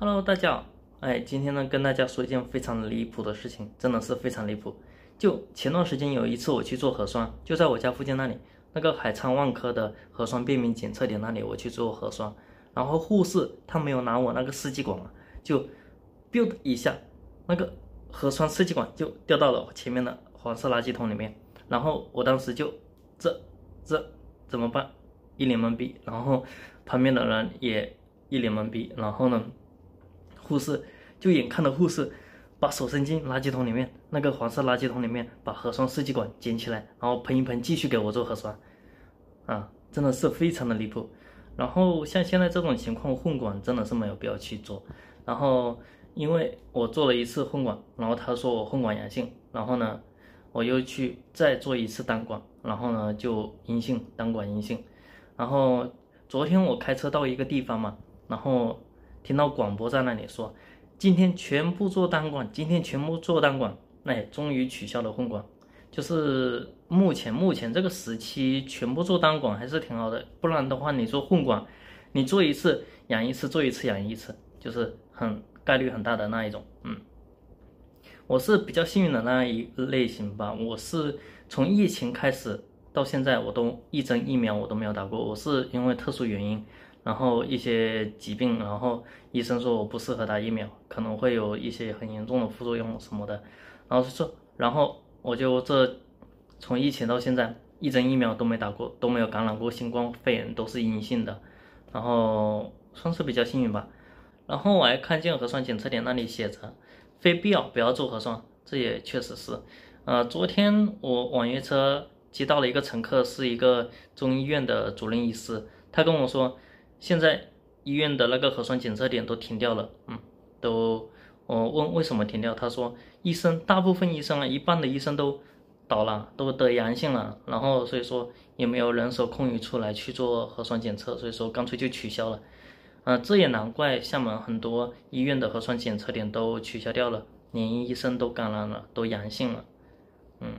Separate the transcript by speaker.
Speaker 1: Hello，大家好，哎，今天呢，跟大家说一件非常离谱的事情，真的是非常离谱。就前段时间有一次我去做核酸，就在我家附近那里，那个海昌万科的核酸便民检测点那里，我去做核酸，然后护士她没有拿我那个试剂管，就，biu 的一下，那个核酸试剂管就掉到了前面的黄色垃圾桶里面，然后我当时就，这，这怎么办？一脸懵逼，然后旁边的人也一脸懵逼，然后呢？护士就眼看着护士把手伸进垃圾桶里面，那个黄色垃圾桶里面把核酸试剂管捡起来，然后喷一喷，继续给我做核酸。啊，真的是非常的离谱。然后像现在这种情况混管真的是没有必要去做。然后因为我做了一次混管，然后他说我混管阳性，然后呢我又去再做一次单管，然后呢就阴性，单管阴性。然后昨天我开车到一个地方嘛，然后。听到广播在那里说，今天全部做单管，今天全部做单管，那也终于取消了混管。就是目前目前这个时期全部做单管还是挺好的，不然的话你做混管，你做一次养一次，做一次养一次，就是很概率很大的那一种。嗯，我是比较幸运的那一类型吧。我是从疫情开始到现在，我都一针疫苗我都没有打过，我是因为特殊原因。然后一些疾病，然后医生说我不适合打疫苗，可能会有一些很严重的副作用什么的。然后说，然后我就这从疫情到现在一针疫苗都没打过，都没有感染过新冠肺炎，都是阴性的。然后算是比较幸运吧。然后我还看见核酸检测点那里写着非必要不要做核酸，这也确实是。呃，昨天我网约车接到了一个乘客，是一个中医院的主任医师，他跟我说。现在医院的那个核酸检测点都停掉了，嗯，都我问为什么停掉，他说医生大部分医生啊，一半的医生都倒了，都得阳性了，然后所以说也没有人手空余出来去做核酸检测，所以说干脆就取消了，嗯，这也难怪厦门很多医院的核酸检测点都取消掉了，连医生都感染了，都阳性了，嗯。